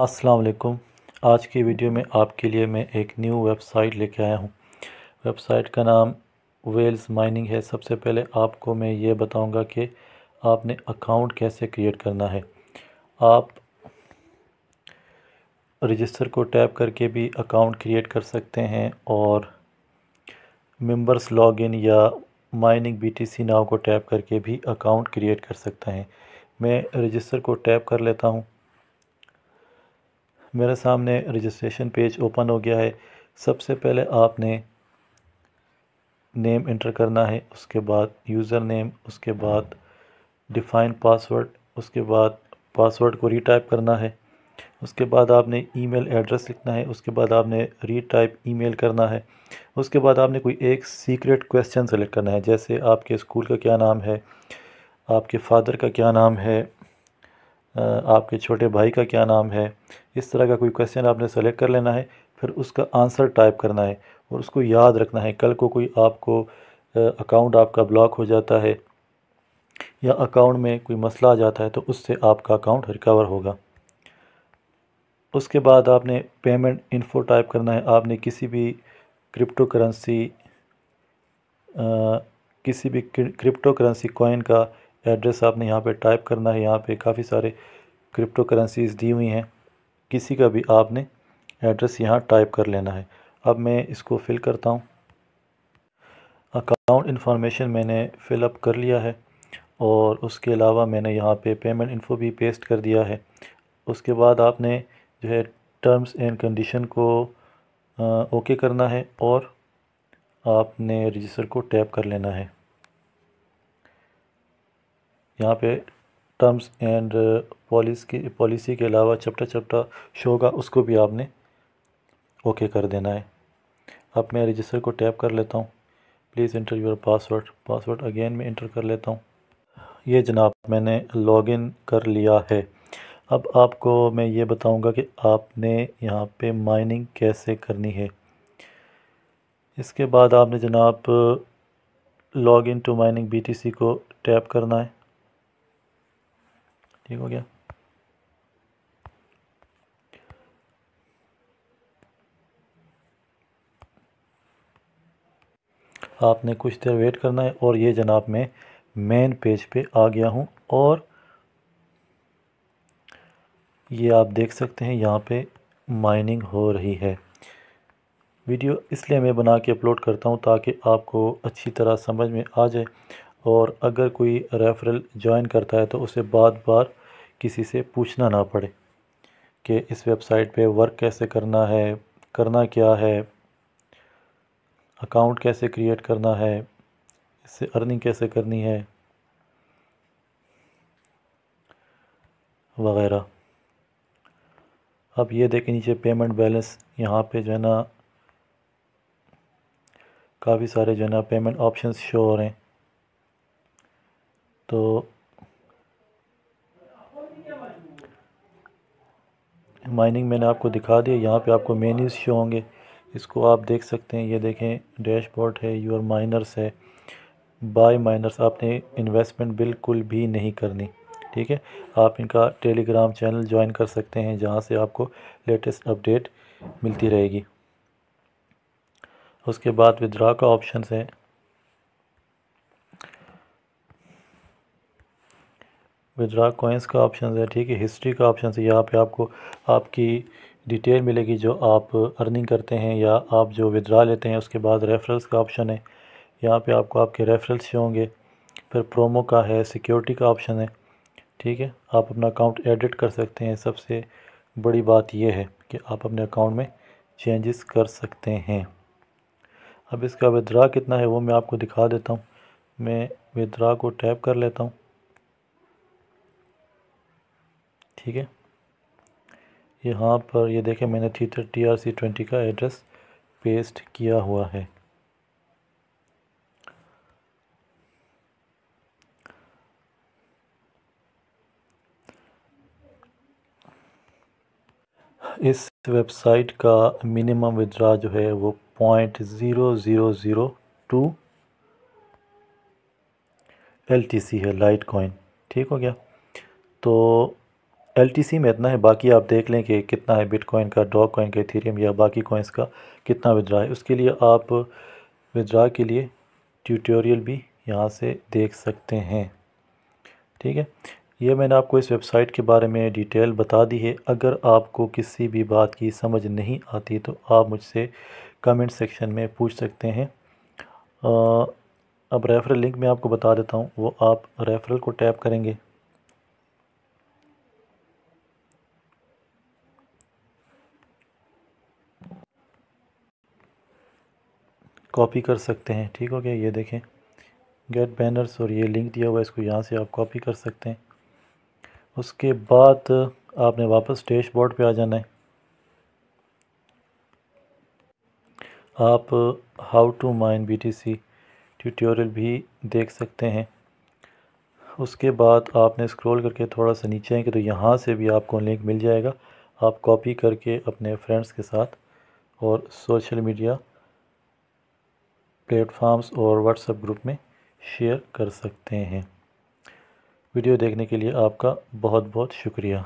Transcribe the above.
अस्सलाम वालेकुम आज की वीडियो में आपके लिए मैं एक न्यू वेबसाइट लेके आया हूँ वेबसाइट का नाम वेल्स माइनिंग है सबसे पहले आपको मैं ये बताऊँगा कि आपने अकाउंट कैसे क्रिएट करना है आप रजिस्टर को टैप करके भी अकाउंट क्रिएट कर सकते हैं और मेंबर्स लॉगिन या माइनिंग बीटीसी नाव को टैप करके भी अकाउंट क्रिएट कर सकते हैं मैं रजिस्टर को टैप कर लेता हूँ मेरे सामने रजिस्ट्रेशन पेज ओपन हो गया है सबसे पहले आपने नेम इंटर करना है उसके बाद यूज़र नेम उसके बाद डिफाइन पासवर्ड उसके बाद पासवर्ड को रीटाइप करना है उसके बाद आपने ईमेल एड्रेस लिखना है उसके बाद आपने रीटाइप ईमेल करना है उसके बाद आपने कोई एक सीक्रेट क्वेश्चन सेलेक्ट करना है जैसे आपके स्कूल का क्या नाम है आपके फादर का क्या नाम है आपके छोटे भाई का क्या नाम है इस तरह का कोई क्वेश्चन आपने सेलेक्ट कर लेना है फिर उसका आंसर टाइप करना है और उसको याद रखना है कल को कोई आपको अकाउंट आपका ब्लॉक हो जाता है या अकाउंट में कोई मसला आ जाता है तो उससे आपका अकाउंट रिकवर होगा उसके बाद आपने पेमेंट इन्फो टाइप करना है आपने किसी भी क्रिप्टो करेंसी किसी भी क्रिप्टो करेंसी कॉइन का एड्रेस आपने यहाँ पे टाइप करना है यहाँ पे काफ़ी सारे क्रिप्टो करेंसीज दी हुई हैं किसी का भी आपने एड्रेस यहाँ टाइप कर लेना है अब मैं इसको फिल करता हूँ अकाउंट इन्फॉर्मेशन मैंने फिलअप कर लिया है और उसके अलावा मैंने यहाँ पे पेमेंट इन्फो भी पेस्ट कर दिया है उसके बाद आपने जो है टर्म्स एंड कंडीशन को ओके करना है और आपने रजिस्टर को टैप कर लेना है यहाँ पे टर्म्स एंड पॉलिस की पॉलिसी के अलावा चपटा चपटा शो का उसको भी आपने ओके कर देना है अब मैं रजिस्टर को टैप कर लेता हूँ please enter your password password again मैं इंटर कर लेता हूँ ये जनाब मैंने लॉगिन कर लिया है अब आपको मैं ये बताऊंगा कि आपने यहाँ पे माइनिंग कैसे करनी है इसके बाद आपने जनाब log in to mining BTC को टैप करना है ठीक हो गया आपने कुछ देर वेट करना है और ये जनाब मैं मेन पेज पे आ गया हूँ और ये आप देख सकते हैं यहाँ पे माइनिंग हो रही है वीडियो इसलिए मैं बना के अपलोड करता हूँ ताकि आपको अच्छी तरह समझ में आ जाए और अगर कोई रेफरल ज्वाइन करता है तो उसे बार बार किसी से पूछना ना पड़े कि इस वेबसाइट पे वर्क कैसे करना है करना क्या है अकाउंट कैसे क्रिएट करना है इससे अर्निंग कैसे करनी है वगैरह अब ये देखें नीचे पेमेंट बैलेंस यहाँ पे जो है ना काफ़ी सारे जो है ना पेमेंट ऑप्शंस शो हो रहे हैं तो माइनिंग मैंने आपको दिखा दिया यहाँ पे आपको मेन्यूज शो होंगे इसको आप देख सकते हैं ये देखें डैशबोर्ड है योर माइनर्स है बाय माइनर्स आपने इन्वेस्टमेंट बिल्कुल भी नहीं करनी ठीक है आप इनका टेलीग्राम चैनल ज्वाइन कर सकते हैं जहाँ से आपको लेटेस्ट अपडेट मिलती रहेगी उसके बाद विद्रा का ऑप्शन है विदड्रा कोइंस का ऑप्शन है ठीक है हिस्ट्री का ऑप्शन है यहाँ पे आपको आपकी डिटेल मिलेगी जो आप अर्निंग करते हैं या आप जो विदड्रा लेते हैं उसके बाद रेफरल्स का ऑप्शन है यहाँ पे आपको आपके रेफरल्स होंगे फिर प्रोमो का है सिक्योरिटी का ऑप्शन है ठीक है आप अपना अकाउंट एडिट कर सकते हैं सबसे बड़ी बात यह है कि आप अपने अकाउंट में चेंजेस कर सकते हैं अब इसका विदड्रा कितना है वो मैं आपको दिखा देता हूँ मैं विदड्रा को टैप कर लेता हूँ ठीक है यहाँ पर ये देखें मैंने tether T R C twenty का एड्रेस पेस्ट किया हुआ है इस वेबसाइट का मिनिमम विदड्रा जो है वो point zero zero zero two L है लाइट कॉइन ठीक हो गया तो एल में इतना है बाकी आप देख लें कि कितना है बिटकॉइन का डॉग कॉइन का थीरियम या बाकी कॉइन्स का कितना विद्रा है उसके लिए आप विद्रा के लिए ट्यूटोरियल भी यहाँ से देख सकते हैं ठीक है ये मैंने आपको इस वेबसाइट के बारे में डिटेल बता दी है अगर आपको किसी भी बात की समझ नहीं आती तो आप मुझसे कमेंट सेक्शन में पूछ सकते हैं आ, अब रेफ़रल लिंक मैं आपको बता देता हूँ वो आप रेफ़रल को टैप करेंगे कॉपी कर सकते हैं ठीक हो गया ये देखें गेट बैनर्स और ये लिंक दिया हुआ है इसको यहाँ से आप कॉपी कर सकते हैं उसके बाद आपने वापस डैशबोर्ड पे आ जाना है आप how to mine BTC tutorial भी देख सकते हैं उसके बाद आपने स्क्रॉल करके थोड़ा सा नीचे आएंगे तो यहाँ से भी आपको लिंक मिल जाएगा आप कॉपी करके अपने फ्रेंड्स के साथ और सोशल मीडिया प्लेटफॉर्म्स और व्हाट्सएप ग्रुप में शेयर कर सकते हैं वीडियो देखने के लिए आपका बहुत बहुत शुक्रिया